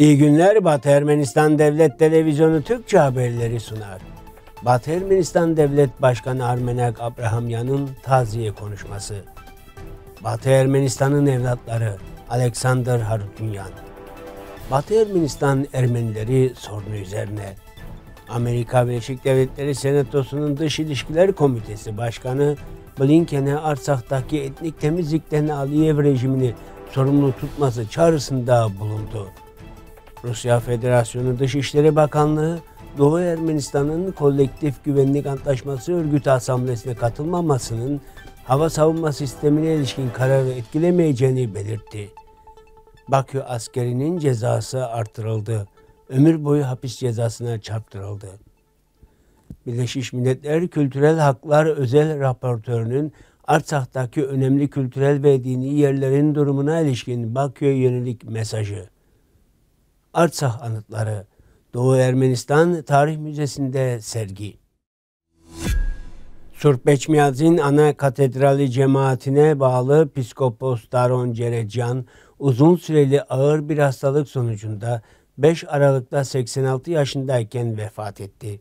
İyi günler Batı Ermenistan Devlet Televizyonu Türkçe haberleri sunar. Batı Ermenistan Devlet Başkanı Armenak Abrahamyan'ın taziye konuşması. Batı Ermenistan'ın evlatları Alexander Harutyunyan. Batı Ermenistan Ermenileri sorunu üzerine Amerika Birleşik Devletleri Senatosu'nun Dış İlişkiler Komitesi Başkanı Blinken'e Arsak'taki etnik temizlikten Aliyev rejimini sorumlu tutması çağrısında bulundu. Rusya Federasyonu Dışişleri Bakanlığı Doğu Ermenistan'ın kolektif güvenlik antlaşması örgütü asamblesine katılmamasının hava savunma sistemine ilişkin kararı etkilemeyeceğini belirtti. Bakü askerinin cezası artırıldı. Ömür boyu hapis cezasına çarptırıldı. Birleşmiş Milletler Kültürel Haklar Özel Raportörünün Artsak'taki önemli kültürel ve dini yerlerin durumuna ilişkin Bakü'ye yönelik mesajı. Artsah anıtları Doğu Ermenistan Tarih Müzesi'nde sergi. Surpçmiadzin Ana Katedrali cemaatine bağlı Piskopos Daron Cerecan uzun süreli ağır bir hastalık sonucunda 5 Aralık'ta 86 yaşındayken vefat etti.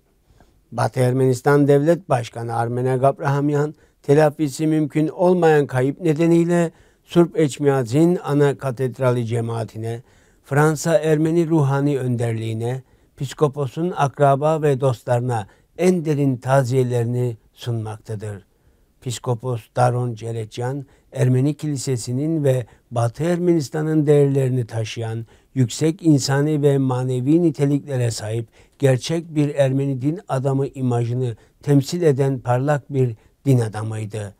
Batı Ermenistan Devlet Başkanı Armene Gabrahamyan telafisi mümkün olmayan kayıp nedeniyle Surp Eçmiadzin Ana Katedrali cemaatine Fransa Ermeni ruhani önderliğine, Piskopos'un akraba ve dostlarına en derin taziyelerini sunmaktadır. Piskopos Daron Ceretyan, Ermeni Kilisesi'nin ve Batı Ermenistan'ın değerlerini taşıyan, yüksek insani ve manevi niteliklere sahip, gerçek bir Ermeni din adamı imajını temsil eden parlak bir din adamıydı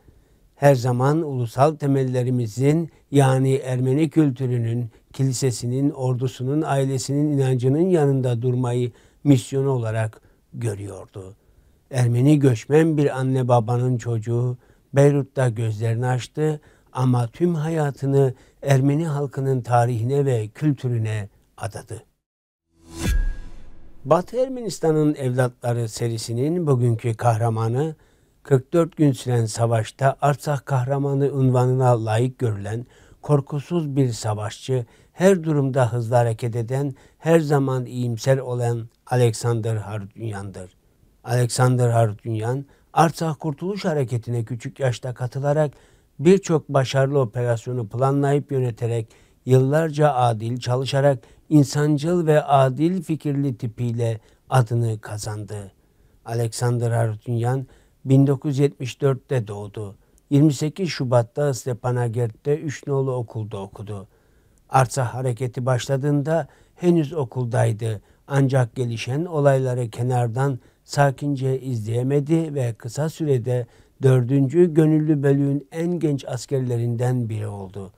her zaman ulusal temellerimizin yani Ermeni kültürünün, kilisesinin, ordusunun, ailesinin, inancının yanında durmayı misyonu olarak görüyordu. Ermeni göçmen bir anne babanın çocuğu Beyrut'ta gözlerini açtı ama tüm hayatını Ermeni halkının tarihine ve kültürüne adadı. Batı Ermenistan'ın evlatları serisinin bugünkü kahramanı 44 gün süren savaşta Artsakh kahramanı unvanına layık görülen korkusuz bir savaşçı, her durumda hızlı hareket eden, her zaman iyimser olan Alexander Hardunyan'dır. Alexander Hardunyan, Artsakh Kurtuluş Hareketi'ne küçük yaşta katılarak birçok başarılı operasyonu planlayıp yöneterek yıllarca adil çalışarak insancıl ve adil fikirli tipiyle adını kazandı. Alexander Hardunyan 1974'te doğdu. 28 Şubat'ta Stepanakert'te üç okulda okudu. Artsah hareketi başladığında henüz okuldaydı ancak gelişen olayları kenardan sakince izleyemedi ve kısa sürede 4. Gönüllü Bölüğün en genç askerlerinden biri oldu.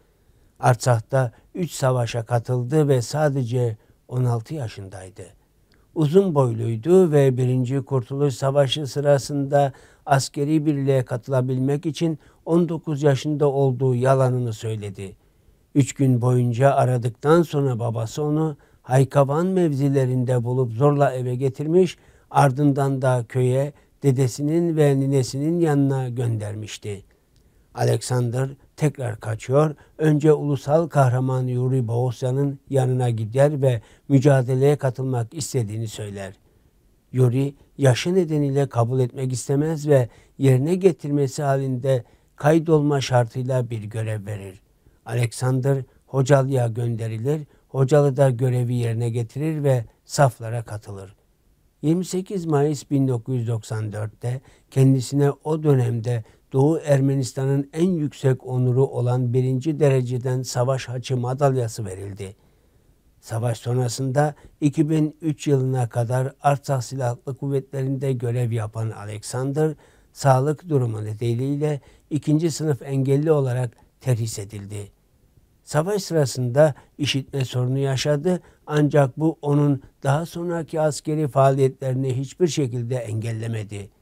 Artsah'ta 3 savaşa katıldı ve sadece 16 yaşındaydı uzun boyluydu ve Birinci Kurtuluş Savaşı sırasında askeri birliğe katılabilmek için 19 yaşında olduğu yalanını söyledi. Üç gün boyunca aradıktan sonra babası onu Haykavan mevzilerinde bulup zorla eve getirmiş, ardından da köye dedesinin ve ninesinin yanına göndermişti. Alexander tekrar kaçıyor. Önce ulusal kahraman Yuri Boğosya'nın yanına gider ve mücadeleye katılmak istediğini söyler. Yuri yaşı nedeniyle kabul etmek istemez ve yerine getirmesi halinde kaydolma şartıyla bir görev verir. Alexander Hocalı'ya gönderilir, Hocalı da görevi yerine getirir ve saflara katılır. 28 Mayıs 1994'te kendisine o dönemde Doğu Ermenistan'ın en yüksek onuru olan birinci dereceden savaş haçı madalyası verildi. Savaş sonrasında 2003 yılına kadar Artsakh Silahlı Kuvvetleri'nde görev yapan Alexander, sağlık durumu nedeniyle ikinci sınıf engelli olarak terhis edildi. Savaş sırasında işitme sorunu yaşadı ancak bu onun daha sonraki askeri faaliyetlerini hiçbir şekilde engellemedi.''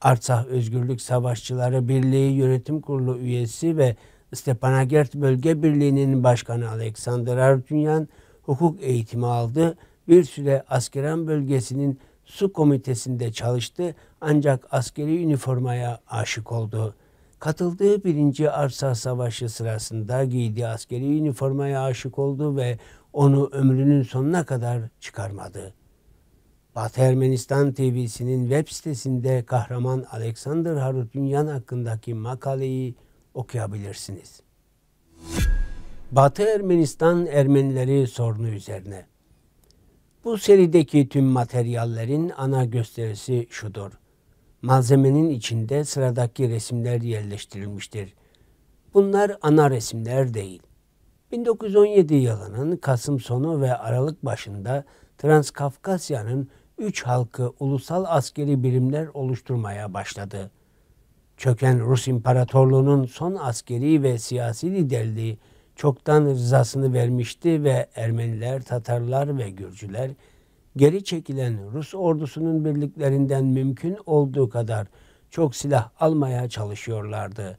Artsah Özgürlük Savaşçıları Birliği Yönetim Kurulu üyesi ve Stepanakert Bölge Birliği'nin başkanı Aleksandr Artunyan hukuk eğitimi aldı. Bir süre Askeren Bölgesi'nin su komitesinde çalıştı ancak askeri üniformaya aşık oldu. Katıldığı birinci Arsa Savaşı sırasında giydiği askeri üniformaya aşık oldu ve onu ömrünün sonuna kadar çıkarmadı. Batı Ermenistan TV'sinin web sitesinde kahraman Alexander Harutyunyan hakkındaki makaleyi okuyabilirsiniz. Batı Ermenistan Ermenileri sorunu üzerine. Bu serideki tüm materyallerin ana gösterisi şudur. Malzemenin içinde sıradaki resimler yerleştirilmiştir. Bunlar ana resimler değil. 1917 yılının Kasım sonu ve Aralık başında Transkafkasya'nın üç halkı ulusal askeri birimler oluşturmaya başladı. Çöken Rus İmparatorluğu'nun son askeri ve siyasi liderliği çoktan rızasını vermişti ve Ermeniler, Tatarlar ve Gürcüler geri çekilen Rus ordusunun birliklerinden mümkün olduğu kadar çok silah almaya çalışıyorlardı.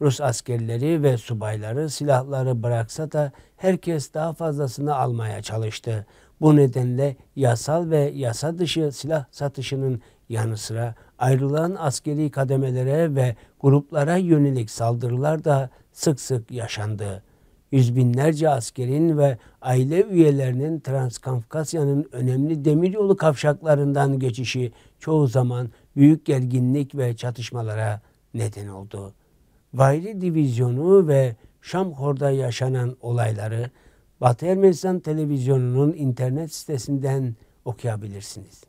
Rus askerleri ve subayları silahları bıraksa da herkes daha fazlasını almaya çalıştı. Bu nedenle yasal ve yasa dışı silah satışının yanı sıra ayrılan askeri kademelere ve gruplara yönelik saldırılar da sık sık yaşandı. Yüz binlerce askerin ve aile üyelerinin Transkafkasya'nın önemli demiryolu kavşaklarından geçişi çoğu zaman büyük gerginlik ve çatışmalara neden oldu. Vayri Divizyonu ve Şam Şamhor'da yaşanan olayları Batı Ermenistan Televizyonu'nun internet sitesinden okuyabilirsiniz.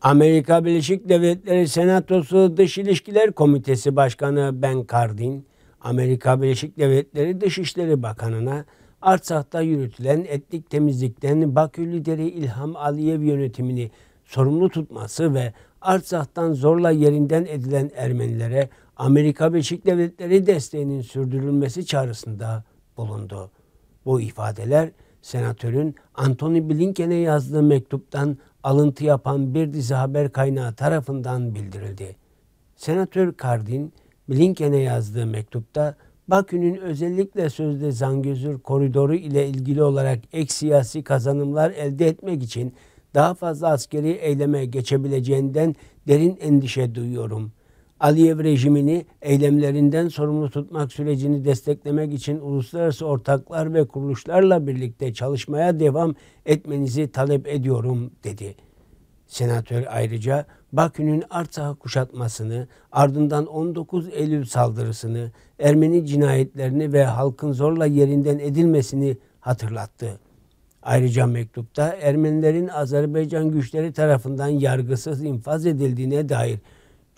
Amerika Birleşik Devletleri Senatosu Dış İlişkiler Komitesi Başkanı Ben Cardin, Amerika Birleşik Devletleri Dışişleri Bakanı'na Artsak'ta yürütülen etnik temizlikten Bakü lideri İlham Aliyev yönetimini sorumlu tutması ve Artsak'tan zorla yerinden edilen Ermenilere Amerika Birleşik Devletleri desteğinin sürdürülmesi çağrısında bulundu. Bu ifadeler senatörün Anthony Blinken'e yazdığı mektuptan alıntı yapan bir dizi haber kaynağı tarafından bildirildi. Senatör Cardin, Blinken'e yazdığı mektupta Bakü'nün özellikle sözde Zangözür koridoru ile ilgili olarak ek siyasi kazanımlar elde etmek için daha fazla askeri eyleme geçebileceğinden derin endişe duyuyorum. Aliyev rejimini eylemlerinden sorumlu tutmak sürecini desteklemek için uluslararası ortaklar ve kuruluşlarla birlikte çalışmaya devam etmenizi talep ediyorum dedi. Senatör ayrıca Bakü'nün Artsaha kuşatmasını, ardından 19 Eylül saldırısını, Ermeni cinayetlerini ve halkın zorla yerinden edilmesini hatırlattı. Ayrıca mektupta Ermenilerin Azerbaycan güçleri tarafından yargısız infaz edildiğine dair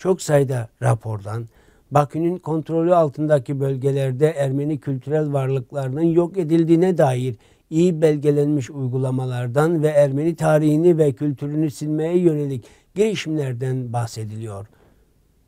çok sayıda rapordan, Bakü'nün kontrolü altındaki bölgelerde Ermeni kültürel varlıklarının yok edildiğine dair iyi belgelenmiş uygulamalardan ve Ermeni tarihini ve kültürünü silmeye yönelik girişimlerden bahsediliyor.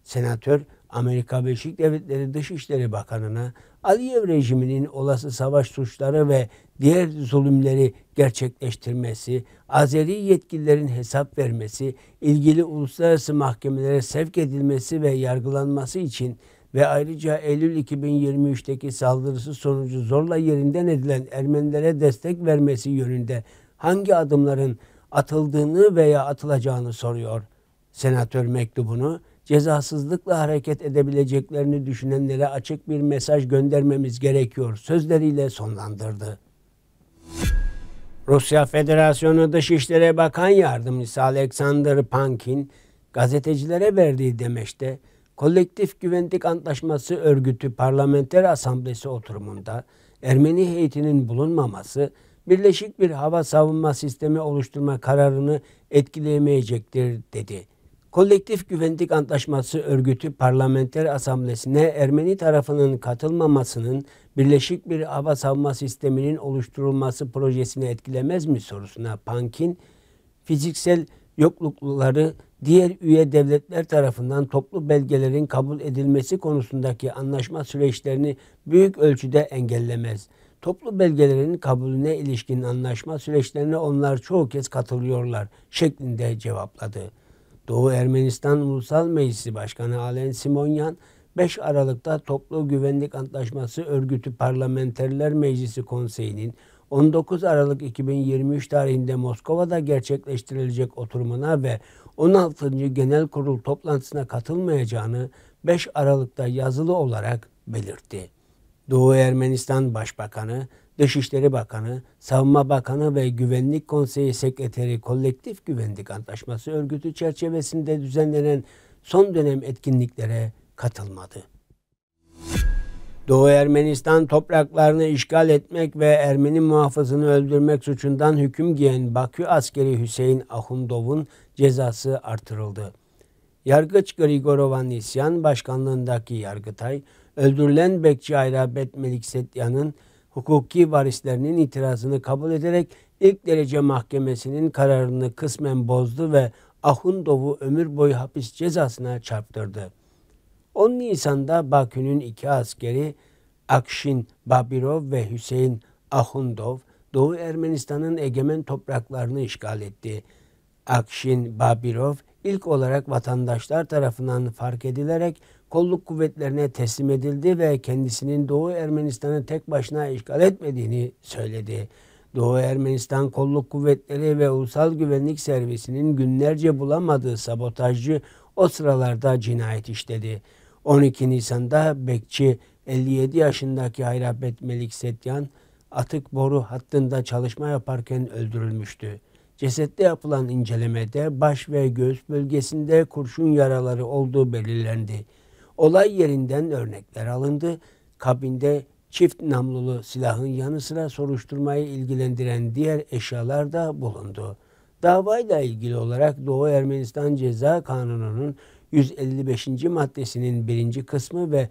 Senatör Amerika Birleşik Devletleri Dışişleri Bakanı'na Aliyev rejiminin olası savaş suçları ve diğer zulümleri gerçekleştirmesi, Azeri yetkililerin hesap vermesi, ilgili uluslararası mahkemelere sevk edilmesi ve yargılanması için ve ayrıca Eylül 2023'teki saldırısı sonucu zorla yerinden edilen Ermenilere destek vermesi yönünde hangi adımların atıldığını veya atılacağını soruyor. Senatör mektubunu cezasızlıkla hareket edebileceklerini düşünenlere açık bir mesaj göndermemiz gerekiyor sözleriyle sonlandırdı. Rusya Federasyonu Dışişleri Bakan Yardımcısı Alexander Pankin, gazetecilere verdiği demeçte Kolektif Güvenlik Antlaşması Örgütü Parlamenter Asamblesi oturumunda Ermeni heyetinin bulunmaması, birleşik bir hava savunma sistemi oluşturma kararını etkileyemeyecektir dedi. Kolektif Güvenlik Antlaşması Örgütü Parlamenter Asamblesi'ne Ermeni tarafının katılmamasının birleşik bir hava savunma sisteminin oluşturulması projesini etkilemez mi sorusuna Pankin, fiziksel yoklukluları diğer üye devletler tarafından toplu belgelerin kabul edilmesi konusundaki anlaşma süreçlerini büyük ölçüde engellemez. Toplu belgelerin kabulüne ilişkin anlaşma süreçlerine onlar çoğu kez katılıyorlar şeklinde cevapladı. Doğu Ermenistan Ulusal Meclisi Başkanı Alen Simonyan 5 Aralık'ta Toplu Güvenlik Antlaşması Örgütü Parlamenterler Meclisi Konseyi'nin 19 Aralık 2023 tarihinde Moskova'da gerçekleştirilecek oturumuna ve 16. Genel Kurul toplantısına katılmayacağını 5 Aralık'ta yazılı olarak belirtti. Doğu Ermenistan Başbakanı Dışişleri Bakanı, Savunma Bakanı ve Güvenlik Konseyi Sekreteri Kolektif Güvenlik Antlaşması örgütü çerçevesinde düzenlenen son dönem etkinliklere katılmadı. Doğu Ermenistan topraklarını işgal etmek ve Ermeni muhafızını öldürmek suçundan hüküm giyen Bakü askeri Hüseyin Ahundov'un cezası artırıldı. Yargıç Grigorovan Nisyan başkanlığındaki Yargıtay, öldürülen bekçi Ayrabet Meliksetyan'ın hukuki varislerinin itirazını kabul ederek ilk derece mahkemesinin kararını kısmen bozdu ve Ahundov'u ömür boyu hapis cezasına çarptırdı. 10 Nisan'da Bakü'nün iki askeri Akşin Babirov ve Hüseyin Ahundov Doğu Ermenistan'ın egemen topraklarını işgal etti. Akşin Babirov ilk olarak vatandaşlar tarafından fark edilerek kolluk kuvvetlerine teslim edildi ve kendisinin Doğu Ermenistan'ı tek başına işgal etmediğini söyledi. Doğu Ermenistan kolluk kuvvetleri ve Ulusal Güvenlik Servisi'nin günlerce bulamadığı sabotajcı o sıralarda cinayet işledi. 12 Nisan'da bekçi 57 yaşındaki Hayrabet Melik Setyan atık boru hattında çalışma yaparken öldürülmüştü. Cesette yapılan incelemede baş ve göğüs bölgesinde kurşun yaraları olduğu belirlendi. Olay yerinden örnekler alındı. Kabinde çift namlulu silahın yanı sıra soruşturmayı ilgilendiren diğer eşyalar da bulundu. Davayla ilgili olarak Doğu Ermenistan Ceza Kanunu'nun 155. maddesinin birinci kısmı ve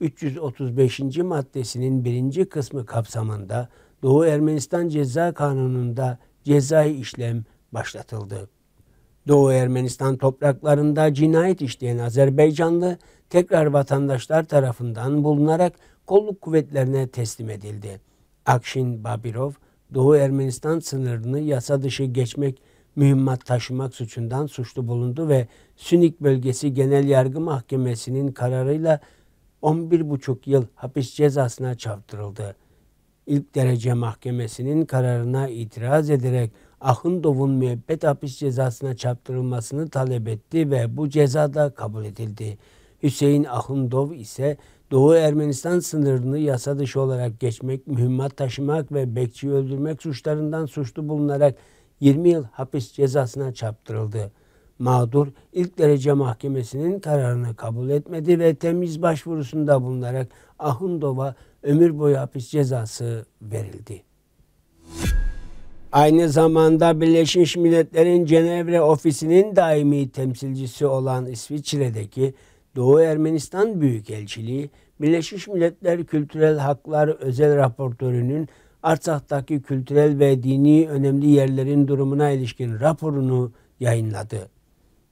335. maddesinin birinci kısmı kapsamında Doğu Ermenistan Ceza Kanunu'nda cezai işlem başlatıldı. Doğu Ermenistan topraklarında cinayet işleyen Azerbaycanlı tekrar vatandaşlar tarafından bulunarak kolluk kuvvetlerine teslim edildi. Akşin Babirov, Doğu Ermenistan sınırını yasa dışı geçmek, mühimmat taşımak suçundan suçlu bulundu ve Sünik Bölgesi Genel Yargı Mahkemesi'nin kararıyla 11,5 yıl hapis cezasına çarptırıldı. İlk derece mahkemesinin kararına itiraz ederek Ahundov'un müebbet hapis cezasına çarptırılmasını talep etti ve bu cezada kabul edildi. Hüseyin Ahundov ise Doğu Ermenistan sınırını yasa dışı olarak geçmek, mühimmat taşımak ve bekçi öldürmek suçlarından suçlu bulunarak 20 yıl hapis cezasına çarptırıldı. Mağdur ilk derece mahkemesinin kararını kabul etmedi ve temiz başvurusunda bulunarak Ahundov'a ömür boyu hapis cezası verildi. Aynı zamanda Birleşmiş Milletler'in Cenevre ofisinin daimi temsilcisi olan İsviçre'deki Doğu Ermenistan Büyükelçiliği, Birleşmiş Milletler Kültürel Haklar Özel Raportörü'nün Artsak'taki kültürel ve dini önemli yerlerin durumuna ilişkin raporunu yayınladı.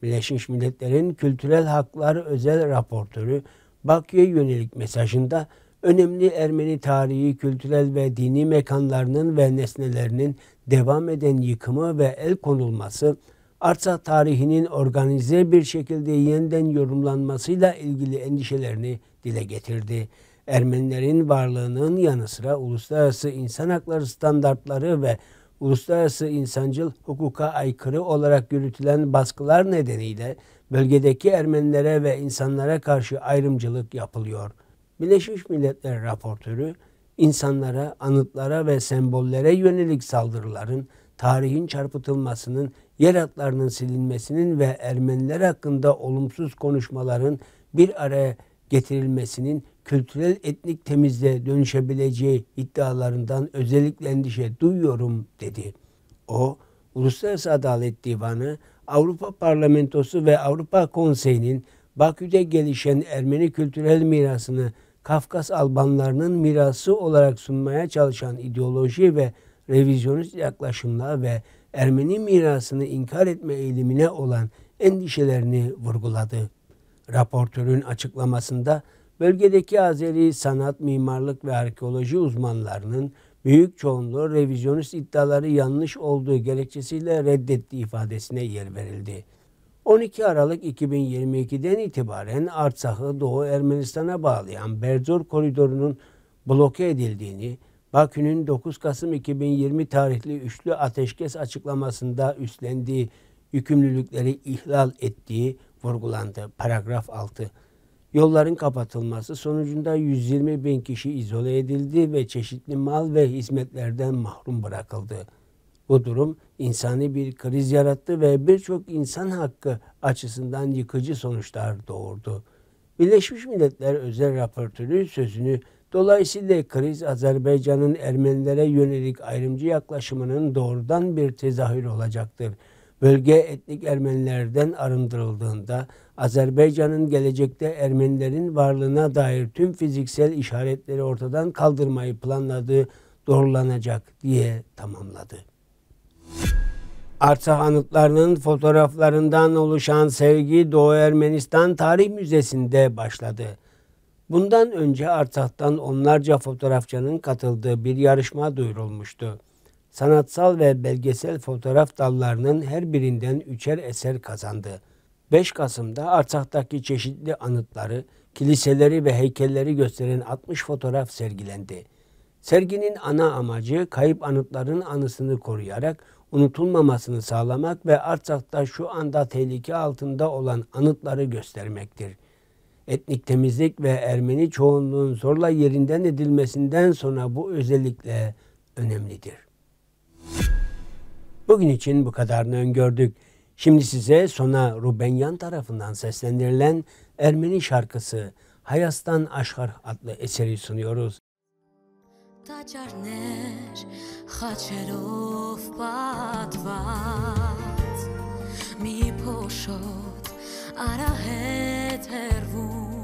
Birleşmiş Milletler'in Kültürel Haklar Özel Raportörü Bakü'ye yönelik mesajında önemli Ermeni tarihi, kültürel ve dini mekanlarının ve nesnelerinin devam eden yıkımı ve el konulması, Artsakh tarihinin organize bir şekilde yeniden yorumlanmasıyla ilgili endişelerini dile getirdi. Ermenilerin varlığının yanı sıra uluslararası insan hakları standartları ve uluslararası insancıl hukuka aykırı olarak yürütülen baskılar nedeniyle bölgedeki Ermenilere ve insanlara karşı ayrımcılık yapılıyor.'' Birleşmiş Milletler raportörü insanlara, anıtlara ve sembollere yönelik saldırıların, tarihin çarpıtılmasının, yer hatlarının silinmesinin ve Ermeniler hakkında olumsuz konuşmaların bir araya getirilmesinin kültürel etnik temizliğe dönüşebileceği iddialarından özellikle endişe duyuyorum dedi. O, Uluslararası Adalet Divanı, Avrupa Parlamentosu ve Avrupa Konseyi'nin Bakü'de gelişen Ermeni kültürel mirasını Kafkas Albanlarının mirası olarak sunmaya çalışan ideoloji ve revizyonist yaklaşımla ve Ermeni mirasını inkar etme eğilimine olan endişelerini vurguladı. Raportörün açıklamasında bölgedeki Azeri sanat, mimarlık ve arkeoloji uzmanlarının büyük çoğunluğu revizyonist iddiaları yanlış olduğu gerekçesiyle reddettiği ifadesine yer verildi. 12 Aralık 2022'den itibaren Artsak'ı Doğu Ermenistan'a bağlayan Berzor koridorunun bloke edildiğini, Bakü'nün 9 Kasım 2020 tarihli üçlü ateşkes açıklamasında üstlendiği yükümlülükleri ihlal ettiği vurgulandı. Paragraf 6. Yolların kapatılması sonucunda 120 bin kişi izole edildi ve çeşitli mal ve hizmetlerden mahrum bırakıldı. Bu durum insani bir kriz yarattı ve birçok insan hakkı açısından yıkıcı sonuçlar doğurdu. Birleşmiş Milletler özel raportörü sözünü dolayısıyla kriz Azerbaycan'ın Ermenilere yönelik ayrımcı yaklaşımının doğrudan bir tezahür olacaktır. Bölge etnik Ermenilerden arındırıldığında Azerbaycan'ın gelecekte Ermenilerin varlığına dair tüm fiziksel işaretleri ortadan kaldırmayı planladığı doğrulanacak diye tamamladı. Artsakh anıtlarının fotoğraflarından oluşan sevgi Doğu Ermenistan Tarih Müzesi'nde başladı. Bundan önce Artsakh'tan onlarca fotoğrafçının katıldığı bir yarışma duyurulmuştu. Sanatsal ve belgesel fotoğraf dallarının her birinden üçer eser kazandı. 5 Kasım'da Artsakh'taki çeşitli anıtları, kiliseleri ve heykelleri gösteren 60 fotoğraf sergilendi. Serginin ana amacı kayıp anıtların anısını koruyarak unutulmamasını sağlamak ve Artsak'ta şu anda tehlike altında olan anıtları göstermektir. Etnik temizlik ve Ermeni çoğunluğun zorla yerinden edilmesinden sonra bu özellikle önemlidir. Bugün için bu kadarını öngördük. Şimdi size Sona Rubenyan tarafından seslendirilen Ermeni şarkısı Hayastan Aşkar adlı eseri sunuyoruz. Տաճարներ խաչերով պատված մի փոշոտ արահետ հերվում